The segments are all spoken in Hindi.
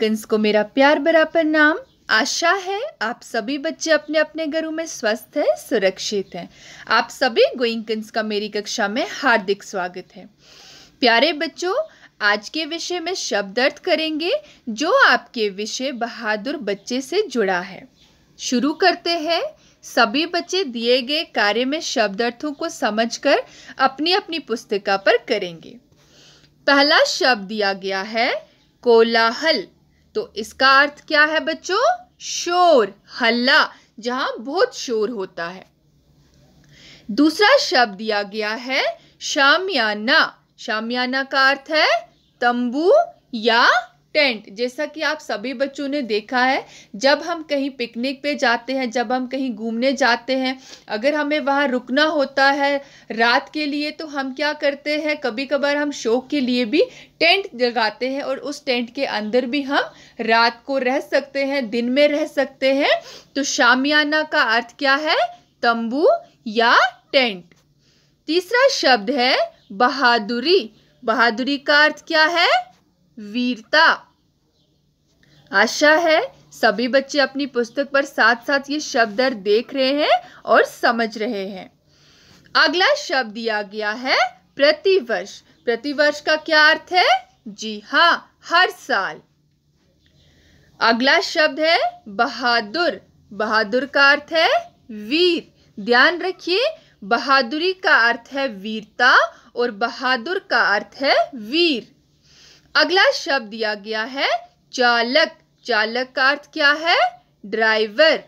कंस को मेरा प्यार बराबर नाम आशा है आप सभी बच्चे अपने अपने घरों में स्वस्थ हैं सुरक्षित हैं आप सभी गोइंग कंस का मेरी कक्षा में हार्दिक स्वागत है प्यारे बच्चों आज के विषय में शब्द अर्थ करेंगे जो आपके विषय बहादुर बच्चे से जुड़ा है शुरू करते हैं सभी बच्चे दिए गए कार्य में शब्द अर्थों को समझकर अपनी अपनी पुस्तिका पर करेंगे पहला शब्द दिया गया है कोलाहल तो इसका अर्थ क्या है बच्चों शोर हल्ला जहां बहुत शोर होता है दूसरा शब्द दिया गया है शामियाना शामियाना का अर्थ है तंबू या टेंट जैसा कि आप सभी बच्चों ने देखा है जब हम कहीं पिकनिक पे जाते हैं जब हम कहीं घूमने जाते हैं अगर हमें वहाँ रुकना होता है रात के लिए तो हम क्या करते हैं कभी कभार हम शौक के लिए भी टेंट लगाते हैं और उस टेंट के अंदर भी हम रात को रह सकते हैं दिन में रह सकते हैं तो शामियाना का अर्थ क्या है तंबू या टेंट तीसरा शब्द है बहादुरी बहादुरी का अर्थ क्या है वीरता आशा है सभी बच्चे अपनी पुस्तक पर साथ साथ ये शब्द देख रहे हैं और समझ रहे हैं अगला शब्द दिया गया है प्रतिवर्ष प्रतिवर्ष का क्या अर्थ है जी हाँ हर साल अगला शब्द है बहादुर बहादुर का अर्थ है वीर ध्यान रखिए बहादुरी का अर्थ है वीरता और बहादुर का अर्थ है वीर अगला शब्द दिया गया है चालक चालक का अर्थ क्या है ड्राइवर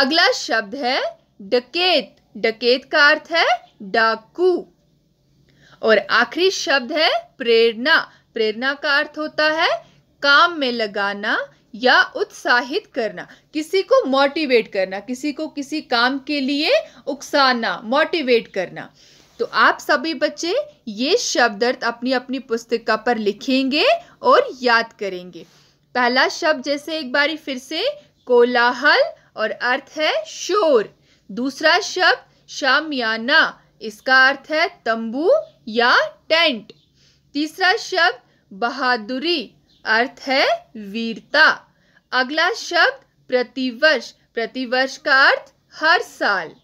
अगला शब्द है डकेत डकेत का अर्थ है डाकू और आखिरी शब्द है प्रेरणा प्रेरणा का अर्थ होता है काम में लगाना या उत्साहित करना किसी को मोटिवेट करना किसी को किसी काम के लिए उकसाना मोटिवेट करना तो आप सभी बच्चे ये शब्द अर्थ अपनी अपनी पुस्तिका पर लिखेंगे और याद करेंगे पहला शब्द जैसे एक बारी फिर से कोलाहल और अर्थ है शोर दूसरा शब्द शामियाना इसका अर्थ है तंबू या टेंट तीसरा शब्द बहादुरी अर्थ है वीरता अगला शब्द प्रतिवर्ष प्रतिवर्ष का अर्थ हर साल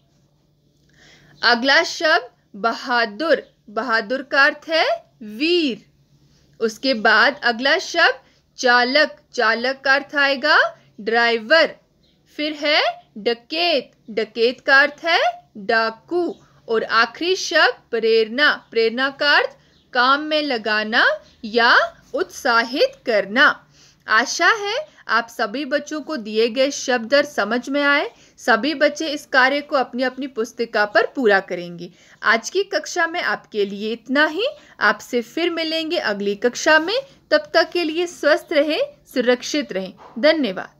अगला शब्द बहादुर बहादुर का अर्थ है वीर उसके बाद अगला शब्द चालक चालक का अर्थ आएगा ड्राइवर फिर है डकेत डकेत का अर्थ है डाकू और आखिरी शब्द प्रेरणा प्रेरणा का अर्थ काम में लगाना या उत्साहित करना आशा है आप सभी बच्चों को दिए गए शब्द और समझ में आए सभी बच्चे इस कार्य को अपनी अपनी पुस्तिका पर पूरा करेंगे आज की कक्षा में आपके लिए इतना ही आपसे फिर मिलेंगे अगली कक्षा में तब तक के लिए स्वस्थ रहें सुरक्षित रहें धन्यवाद